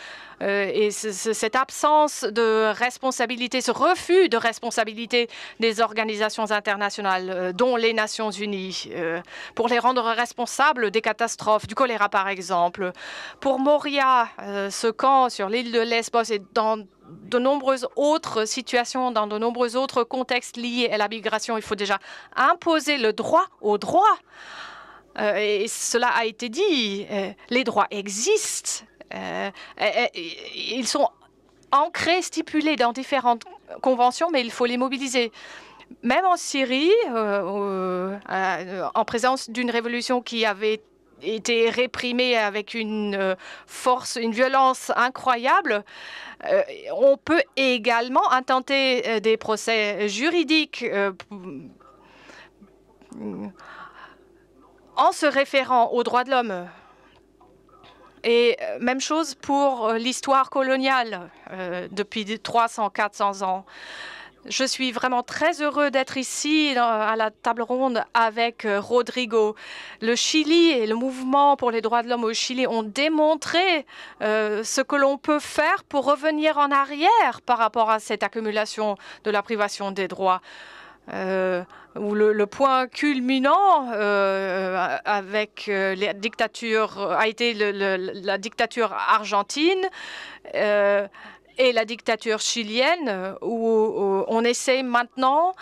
euh, et cette absence de responsabilité, ce refus de responsabilité des organisations internationales, dont les Nations Unies, pour les rendre responsables des catastrophes, du choléra par exemple. Pour Moria, ce camp sur l'île de Lesbos et dans de nombreuses autres situations, dans de nombreux autres contextes liés à la migration. Il faut déjà imposer le droit au droit. Euh, et cela a été dit, euh, les droits existent. Euh, ils sont ancrés, stipulés dans différentes conventions, mais il faut les mobiliser. Même en Syrie, en présence d'une révolution qui avait été réprimée avec une force, une violence incroyable, euh, on peut également intenter euh, des procès juridiques euh, en se référant aux droits de l'homme. Et même chose pour l'histoire coloniale depuis 300, 400 ans. Je suis vraiment très heureux d'être ici euh, à la table ronde avec euh, Rodrigo. Le Chili et le mouvement pour les droits de l'homme au Chili ont démontré euh, ce que l'on peut faire pour revenir en arrière par rapport à cette accumulation de la privation des droits. le, point culminant avec la a été la dictature argentine et la dictature chilienne, euh, où euh, on essaie maintenant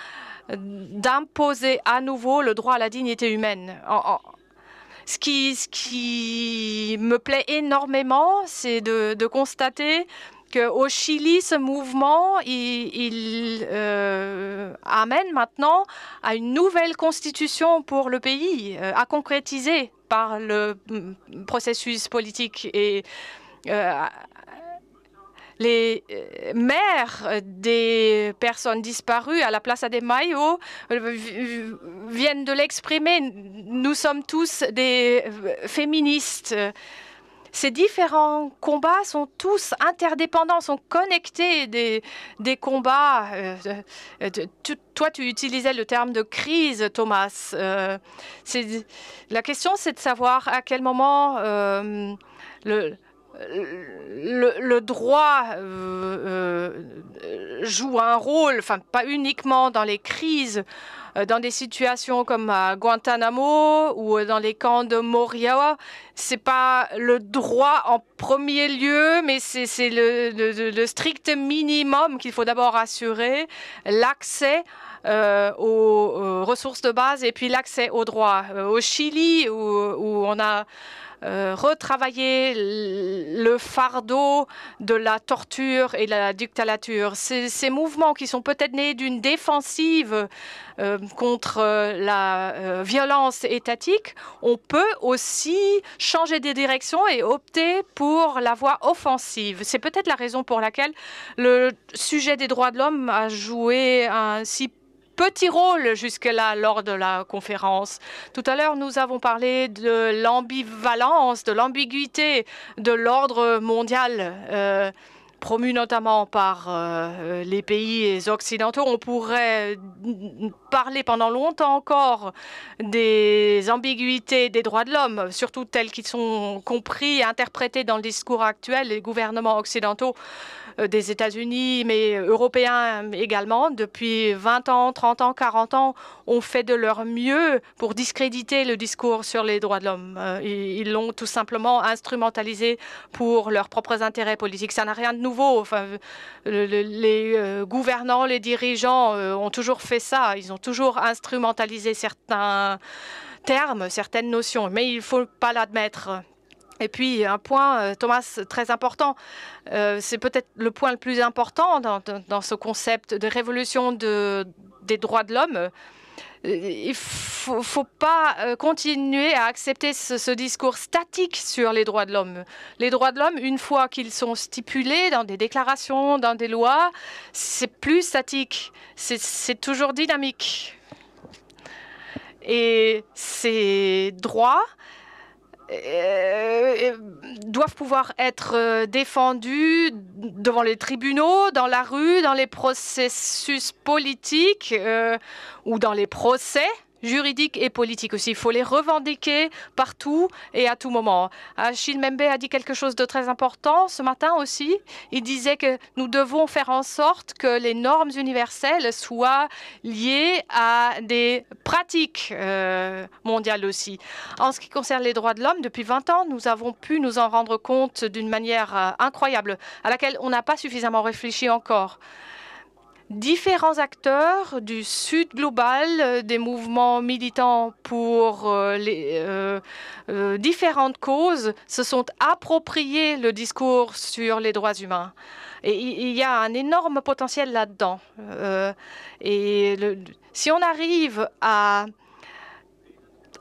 euh, d'imposer à nouveau le droit à la dignité humaine. Ce qui, ce qui me plaît énormément, c'est de, de, constater qu'au Chili, ce mouvement, il, amène maintenant à une nouvelle constitution pour le pays, à concrétiser par le mm, processus politique et euh, les euh, mères euh, des personnes disparues à la Plaza des maillots euh, viennent de l'exprimer. Nous sommes tous des féministes. Ces différents combats sont tous interdépendants, sont connectés des, des combats. toi, tu utilisais le terme de crise, Thomas. la question, c'est de savoir à quel moment le, le, droit euh, euh, joue un rôle, enfin pas uniquement dans les crises, euh, dans des situations comme à Guantanamo ou dans les camps de Moria, c'est pas le droit en premier lieu, mais c'est le, strict minimum qu'il faut d'abord assurer, l'accès aux, ressources de base et puis l'accès au droit. Au Chili, où, où on a euh, retravailler le fardeau de la torture et de la dictature. Ces mouvements qui sont peut-être nés d'une défensive euh, contre euh, la violence étatique, on peut aussi changer de direction et opter pour la voie offensive. C'est peut-être la raison pour laquelle le sujet des droits de l'homme a joué un si petit rôle jusque-là lors de la conférence. Tout à l'heure, nous avons parlé de l'ambivalence, de l'ambiguïté de l'ordre mondial. Euh, promu notamment par euh, les pays occidentaux. On pourrait parler pendant longtemps encore des ambiguïtés des droits de l'homme, surtout telles qu'ils sont compris et interprétés dans le discours actuel. des gouvernements occidentaux euh, des États-Unis, mais européens euh, également, depuis 20 ans, 30 ans, 40 ans, ont fait de leur mieux pour discréditer le discours sur les droits de l'homme. Euh, ils l'ont tout simplement instrumentalisé pour leurs propres intérêts politiques. Ça n'a rien de nouveau. Enfin, les gouvernants, les dirigeants ont toujours fait ça. Ils ont toujours instrumentalisé certains termes, certaines notions, mais il ne faut pas l'admettre. Et puis un point, euh, Thomas, très important, euh, c'est peut-être le point le plus important dans, ce concept de révolution de, des droits de l'homme. Euh, il ne faut, pas continuer à accepter ce, ce, discours statique sur les droits de l'homme. Les droits de l'homme, une fois qu'ils sont stipulés dans des déclarations, dans des lois, c'est plus statique, c'est toujours dynamique. Et ces droits, euh, euh, doivent pouvoir être euh, défendus devant les tribunaux, dans la rue, dans les processus politiques ou dans les procès juridiques et politique aussi. Il faut les revendiquer partout et à tout moment. Achille Membe a dit quelque chose de très important ce matin aussi. Il disait que nous devons faire en sorte que les normes universelles soient liées à des pratiques euh, mondiales aussi. En ce qui concerne les droits de l'homme, depuis 20 ans, nous avons pu nous en rendre compte d'une manière euh, incroyable à laquelle on n'a pas suffisamment réfléchi encore différents acteurs du sud global, euh, des mouvements militants pour euh, les euh, différentes causes, se sont appropriés le discours sur les droits humains. Et il y a un énorme potentiel là-dedans. et si on arrive à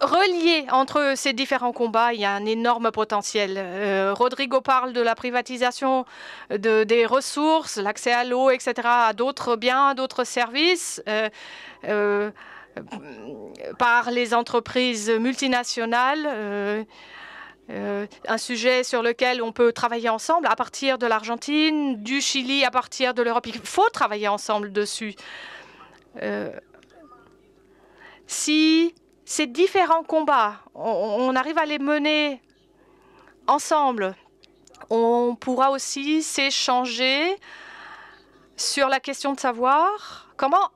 Relié entre ces différents combats, il y a un énorme potentiel. Euh, Rodrigo parle de la privatisation euh, des ressources, l'accès à l'eau, etc., à d'autres biens, à d'autres services. Euh, par les entreprises multinationales. un sujet sur lequel on peut travailler ensemble à partir de l'Argentine, du Chili, à partir de l'Europe. Il faut travailler ensemble dessus. si ces différents combats, on, arrive à les mener ensemble. On pourra aussi s'échanger sur la question de savoir comment,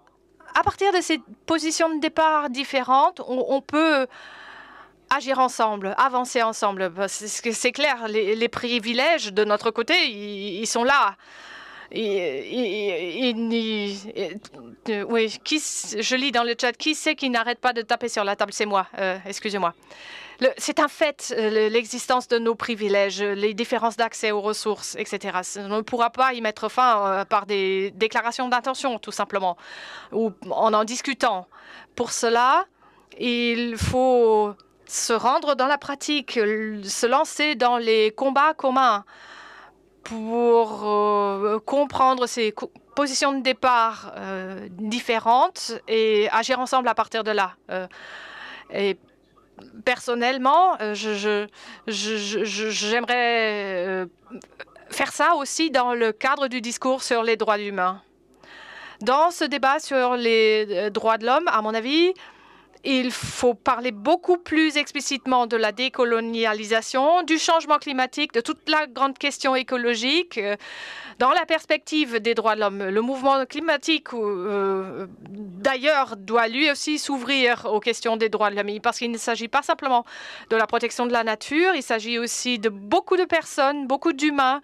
à partir de ces positions de départ différentes, on, peut agir ensemble, avancer ensemble. C'est clair, les, privilèges de notre côté, ils sont là je lis dans le chat, qui c'est qui n'arrête pas de taper sur la table C'est moi, euh, excusez-moi. C'est un fait, euh, l'existence de nos privilèges, les différences d'accès aux ressources, etc. On ne pourra pas y mettre fin euh, par des déclarations d'intention, tout simplement, ou en en discutant. Pour cela, il faut se rendre dans la pratique, se lancer dans les combats communs pour euh, comprendre ces positions de départ euh, différentes et agir ensemble à partir de là. Euh, et personnellement, j'aimerais faire ça aussi dans le cadre du discours sur les droits humains. Dans ce débat sur les droits de l'homme, à mon avis, il faut parler beaucoup plus explicitement de la décolonialisation, du changement climatique, de toute la grande question écologique euh, dans la perspective des droits de l'homme. Le mouvement climatique, euh, d'ailleurs, doit lui aussi s'ouvrir aux questions des droits de l'homme parce qu'il ne s'agit pas simplement de la protection de la nature, il s'agit aussi de beaucoup de personnes, beaucoup d'humains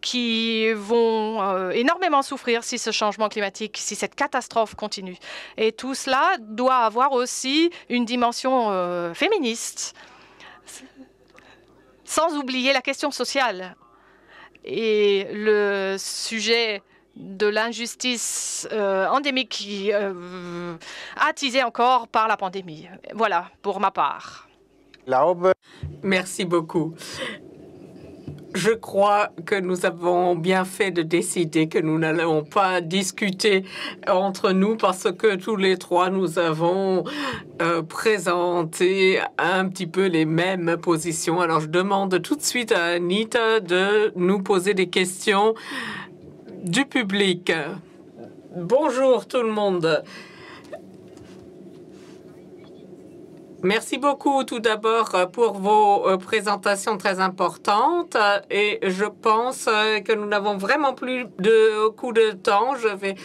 qui vont euh, énormément souffrir si ce changement climatique, si cette catastrophe continue. Et tout cela doit avoir aussi une dimension euh, féministe, sans oublier la question sociale et le sujet de l'injustice euh, endémique euh, attisée encore par la pandémie. Voilà pour ma part. Merci beaucoup je crois que nous avons bien fait de décider que nous n'allons pas discuter entre nous parce que tous les trois, nous avons euh, présenté un petit peu les mêmes positions. Alors, je demande tout de suite à Anita de nous poser des questions du public. Bonjour tout le monde. Merci beaucoup tout d'abord euh, pour vos euh, présentations très importantes euh, et je pense que nous n'avons vraiment plus de coup de temps. Je vais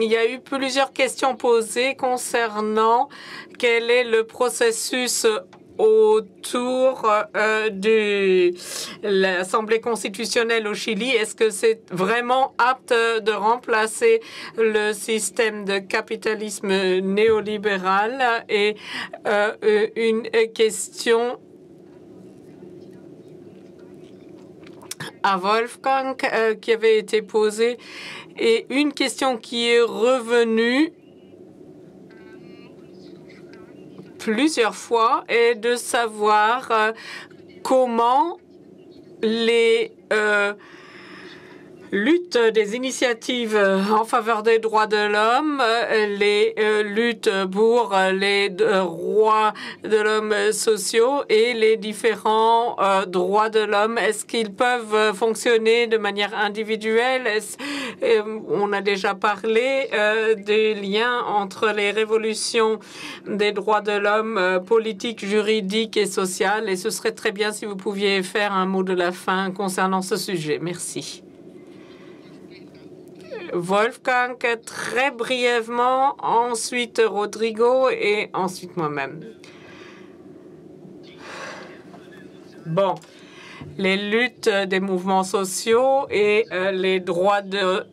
il y a eu plusieurs questions posées concernant quel est le processus autour euh, de l'Assemblée constitutionnelle au Chili. Est-ce que c'est vraiment apte de remplacer le système de capitalisme néolibéral et euh, une question à Wolfgang euh, qui avait été posée et une question qui est revenue plusieurs fois et de savoir euh, comment les euh, Lutte des initiatives euh, en faveur des droits de l'homme, euh, les euh, luttes pour les droits de l'homme sociaux et les différents droits de l'homme. Est-ce qu'ils peuvent fonctionner de manière individuelle On a déjà parlé des liens entre les révolutions des droits de l'homme politiques, juridiques et sociales et ce serait très bien si vous pouviez faire un mot de la fin concernant ce sujet. Merci. Wolfgang très brièvement, ensuite Rodrigo et ensuite moi-même. Bon, les luttes des mouvements sociaux et euh, les droits de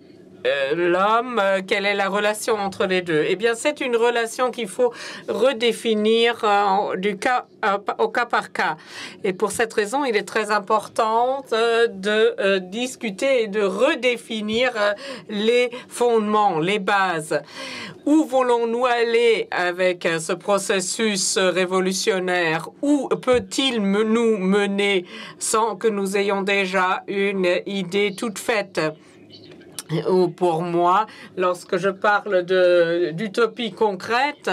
euh, l'homme, euh, quelle est la relation entre les deux Eh bien, c'est une relation qu'il faut redéfinir euh, au cas par cas. Et pour cette raison, il est très important de discuter et de redéfinir les fondements, les bases. Où voulons-nous aller avec ce processus révolutionnaire Où peut-il nous mener sans que nous ayons déjà une idée toute faite ou pour moi, lorsque je parle d'utopie concrète,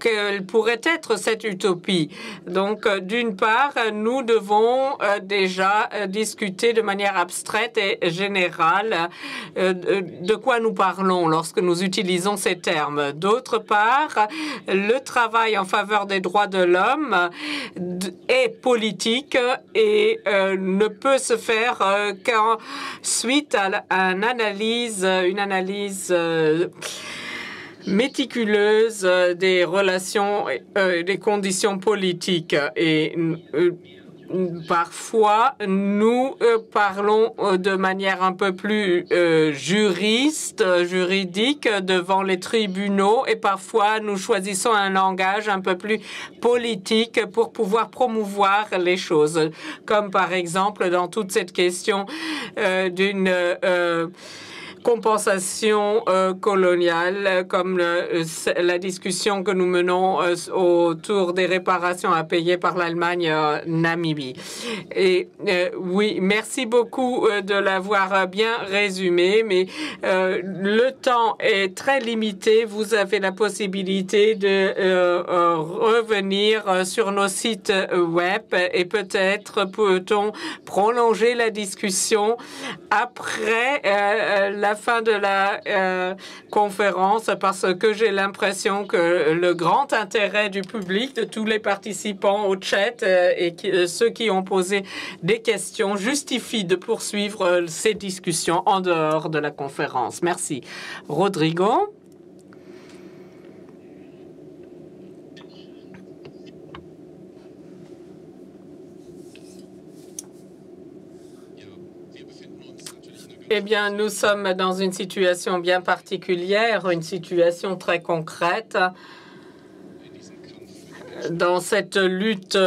quelle pourrait être cette utopie. Donc, euh, d'une part, nous devons euh, déjà euh, discuter de manière abstraite et générale de quoi nous parlons lorsque nous utilisons ces termes. D'autre part, le travail en faveur des droits de l'homme est politique et ne peut se faire qu'en suite à une analyse, une analyse méticuleuse euh, des relations, et euh, euh, des conditions politiques. Et parfois, nous parlons de manière un peu plus juriste, juridique, devant les tribunaux. Et parfois, nous choisissons un langage un peu plus politique pour pouvoir promouvoir les choses. Comme par exemple, dans toute cette question d'une compensation euh, coloniale, comme euh, la discussion que nous menons euh, autour des réparations à payer par l'Allemagne Namibie. Et oui, merci beaucoup de l'avoir bien résumé, mais le temps est très limité. Vous avez la possibilité de revenir sur nos sites web et peut-être peut-on prolonger la discussion après la fin de la euh, conférence parce que j'ai l'impression que le grand intérêt du public, de tous les participants au chat euh, et euh, ceux qui ont posé des questions justifie de poursuivre ces discussions en dehors de la conférence. Merci. Rodrigo. Eh bien, nous sommes dans une situation bien particulière, une situation très concrète dans cette lutte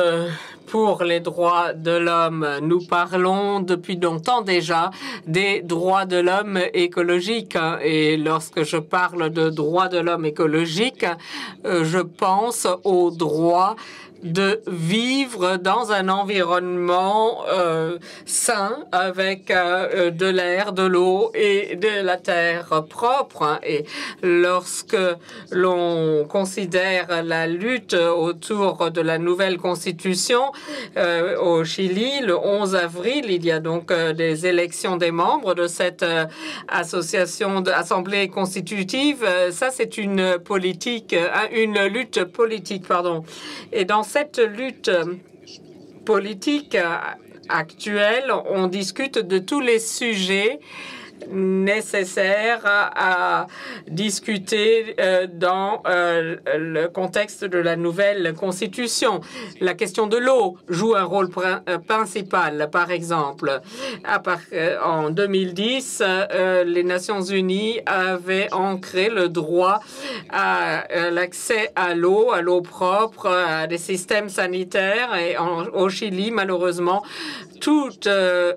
pour les droits de l'homme. Nous parlons depuis longtemps déjà des droits de l'homme écologiques. Et lorsque je parle de droits de l'homme écologiques, euh, je pense aux droits de vivre dans un environnement euh, sain avec euh, euh, de l'air, de l'eau et de la terre propre. Hein. Et lorsque l'on considère la lutte autour de la nouvelle constitution au Chili, le 11 avril, il y a donc des élections des membres de cette association d'assemblée constitutive. Ça, c'est une politique, une lutte politique, pardon. Et dans cette lutte politique actuelle, on discute de tous les sujets nécessaire à, discuter euh, dans euh, le contexte de la nouvelle constitution. La question de l'eau joue un rôle euh, principal, par exemple. en 2010, les Nations Unies avaient ancré le droit à l'accès à l'eau, à l'eau propre, à des systèmes sanitaires. Et au Chili, malheureusement, toute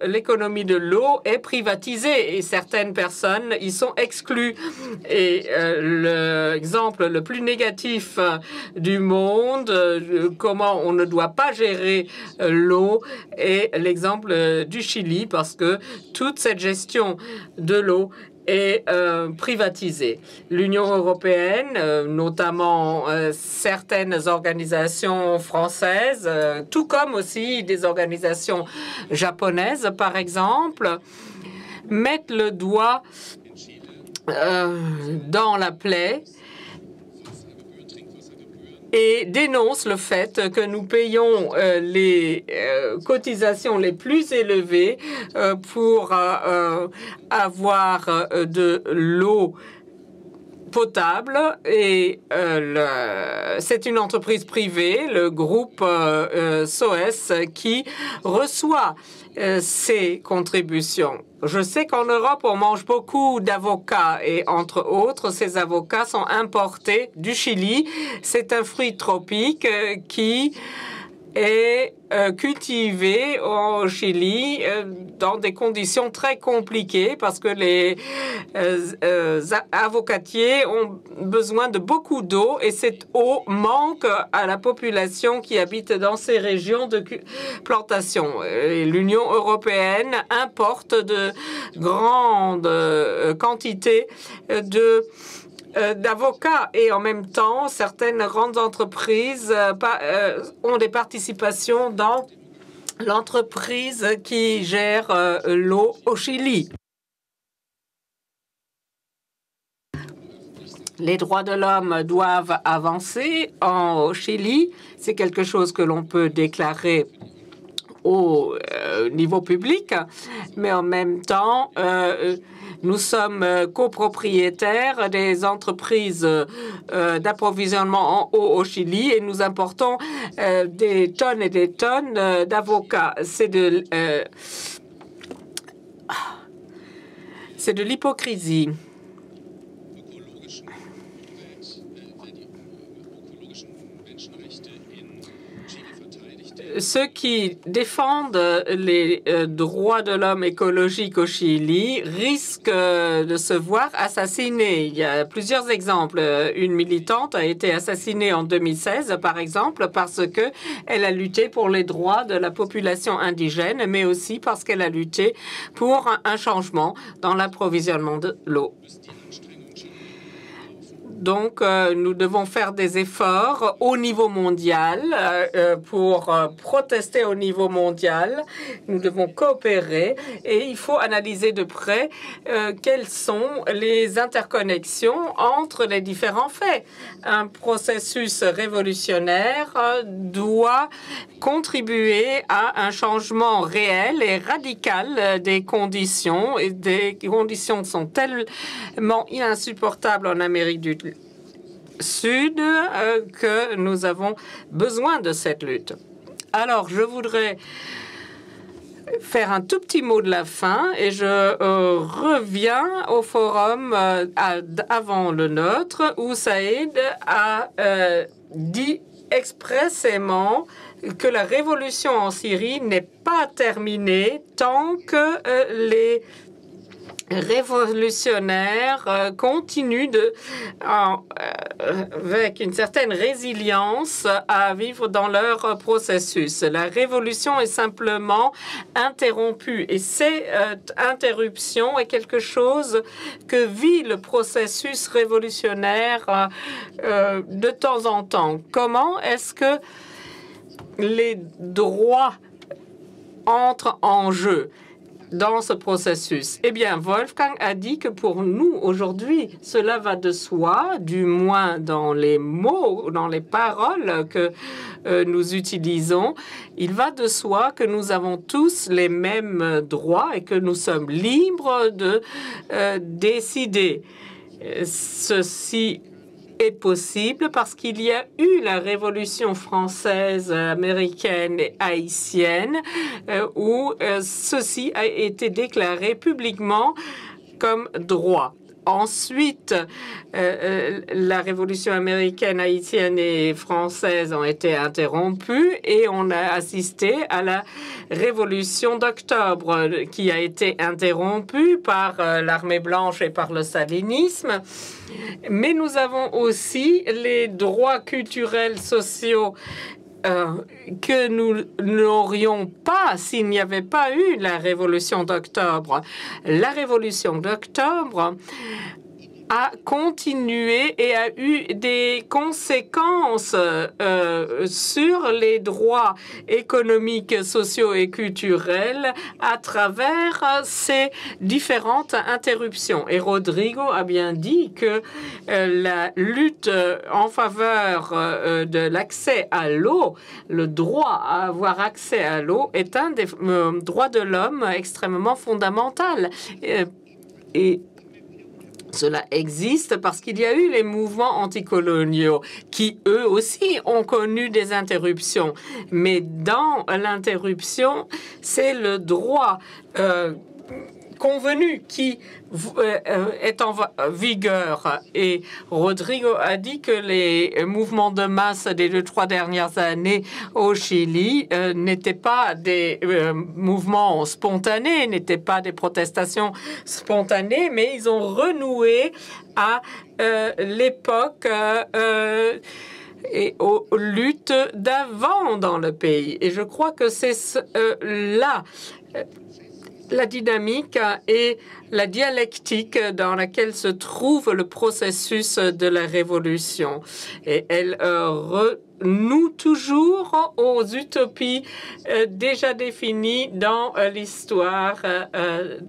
l'économie de l'eau est privatisée et certaines personnes, ils sont exclus. Et euh, l'exemple le plus négatif euh, du monde, euh, comment on ne doit pas gérer l'eau, est l'exemple du Chili, parce que toute cette gestion de l'eau est privatisée. L'Union européenne, notamment certaines organisations françaises, tout comme aussi des organisations japonaises, par exemple, mettent le doigt euh, dans la plaie et dénonce le fait que nous payons euh, les euh, cotisations les plus élevées pour avoir de l'eau potable et c'est une entreprise privée, le groupe SOS, qui reçoit euh, ses contributions. Je sais qu'en Europe, on mange beaucoup d'avocats et entre autres, ces avocats sont importés du Chili. C'est un fruit tropique euh, qui est euh, cultivée cultivé au Chili euh, dans des conditions très compliquées parce que les euh, avocatiers ont besoin de beaucoup d'eau et cette eau manque à la population qui habite dans ces régions de plantation. L'Union européenne importe de grandes quantités de euh, d'avocats et en même temps, certaines grandes entreprises euh, euh, ont des participations dans l'entreprise qui gère l'eau au Chili. Les droits de l'homme doivent avancer en, Chili. C'est quelque chose que l'on peut déclarer au euh, niveau public, mais en même temps, euh, nous sommes euh, copropriétaires des entreprises d'approvisionnement en eau au Chili et nous importons des tonnes et des tonnes d'avocats. C'est de, c'est de l'hypocrisie. ceux qui défendent les euh, droits de l'homme écologique au Chili risquent euh, de se voir assassinés. Il y a plusieurs exemples. Euh, une militante a été assassinée en 2016, par exemple, parce que elle a lutté pour les droits de la population indigène, mais aussi parce qu'elle a lutté pour un changement dans l'approvisionnement de l'eau. Donc, euh, nous devons faire des efforts au niveau mondial euh, euh, pour protester au niveau mondial. Nous devons coopérer et il faut analyser de près quelles sont les interconnexions entre les différents faits. Un processus révolutionnaire doit contribuer à un changement réel et radical des conditions. Et des conditions sont tellement insupportables en Amérique du Sud euh, que nous avons besoin de cette lutte. Alors, je voudrais faire un tout petit mot de la fin et je euh, reviens au forum euh, avant le nôtre où Saïd a dit expressément que la révolution en Syrie n'est pas terminée tant que les révolutionnaire révolutionnaires euh, continue euh, avec une certaine résilience à vivre dans leur processus. La révolution est simplement interrompue et cette euh, interruption est quelque chose que vit le processus révolutionnaire de temps en temps. Comment est-ce que les droits entrent en jeu dans ce processus Eh bien, Wolfgang a dit que pour nous, aujourd'hui, cela va de soi, du moins dans les mots, dans les paroles que euh, nous utilisons, il va de soi que nous avons tous les mêmes droits et que nous sommes libres de euh, décider. Euh, ceci est possible parce qu'il y a eu la Révolution française, euh, américaine et haïtienne, euh, où euh, ceci a été déclaré publiquement comme droit. Ensuite, euh, euh, la révolution américaine, haïtienne et française ont été interrompues et on a assisté à la révolution d'octobre qui a été interrompue par euh, l'armée blanche et par le salinisme. Mais nous avons aussi les droits culturels, sociaux euh, que nous n'aurions pas s'il n'y avait pas eu la révolution d'octobre. La révolution d'octobre a continué et a eu des conséquences euh, sur les droits économiques, sociaux et culturels à travers ces différentes interruptions. Et Rodrigo a bien dit que euh, la lutte en faveur euh, de l'accès à l'eau, le droit à avoir accès à l'eau, est un des droits de l'homme extrêmement fondamental. et cela existe parce qu'il y a eu les mouvements anticoloniaux qui, eux aussi, ont connu des interruptions. Mais dans l'interruption, c'est le droit euh, convenu qui euh, euh, est en vigueur. Et Rodrigo a dit que les mouvements de masse des deux, trois dernières années au Chili euh, n'étaient pas des mouvements spontanés, n'étaient pas des protestations spontanées, mais ils ont renoué à l'époque et aux luttes d'avant dans le pays. Et je crois que c'est là la dynamique et la dialectique dans laquelle se trouve le processus de la révolution. Et elle euh, renoue toujours aux utopies euh, déjà définies dans euh, l'histoire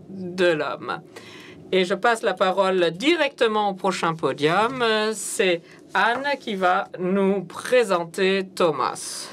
de l'homme. Et je passe la parole directement au prochain podium. C'est Anne qui va nous présenter Thomas.